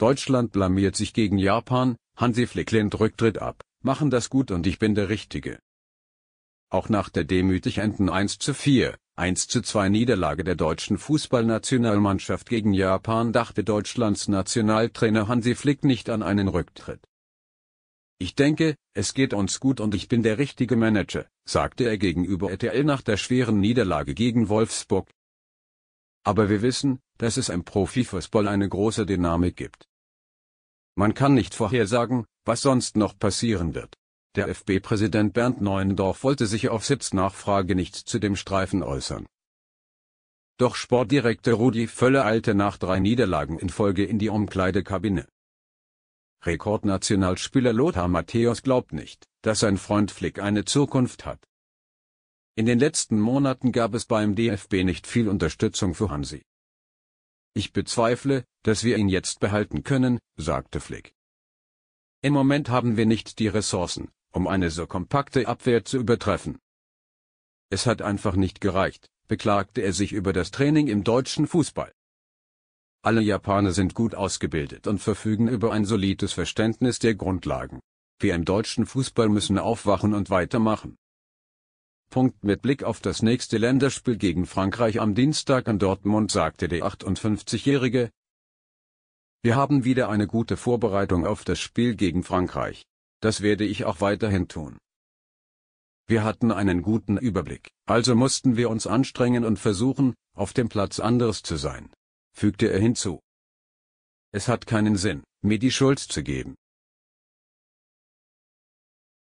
Deutschland blamiert sich gegen Japan, Hansi Flick lehnt Rücktritt ab, machen das gut und ich bin der Richtige. Auch nach der demütig enden 1 zu 4, 1 zu 2 Niederlage der deutschen Fußballnationalmannschaft gegen Japan dachte Deutschlands Nationaltrainer Hansi Flick nicht an einen Rücktritt. Ich denke, es geht uns gut und ich bin der richtige Manager, sagte er gegenüber RTL nach der schweren Niederlage gegen Wolfsburg. Aber wir wissen, dass es im Profifußball eine große Dynamik gibt. Man kann nicht vorhersagen, was sonst noch passieren wird. Der FB-Präsident Bernd Neuendorf wollte sich auf Sitznachfrage nicht zu dem Streifen äußern. Doch Sportdirektor Rudi Völler eilte nach drei Niederlagen in Folge in die Umkleidekabine. Rekordnationalspieler Lothar Matthäus glaubt nicht, dass sein Freund Flick eine Zukunft hat. In den letzten Monaten gab es beim DFB nicht viel Unterstützung für Hansi. Ich bezweifle, dass wir ihn jetzt behalten können, sagte Flick. Im Moment haben wir nicht die Ressourcen, um eine so kompakte Abwehr zu übertreffen. Es hat einfach nicht gereicht, beklagte er sich über das Training im deutschen Fußball. Alle Japaner sind gut ausgebildet und verfügen über ein solides Verständnis der Grundlagen. Wir im deutschen Fußball müssen aufwachen und weitermachen. Punkt mit Blick auf das nächste Länderspiel gegen Frankreich am Dienstag in Dortmund sagte der 58-Jährige. Wir haben wieder eine gute Vorbereitung auf das Spiel gegen Frankreich. Das werde ich auch weiterhin tun. Wir hatten einen guten Überblick, also mussten wir uns anstrengen und versuchen, auf dem Platz anderes zu sein, fügte er hinzu. Es hat keinen Sinn, mir die Schuld zu geben,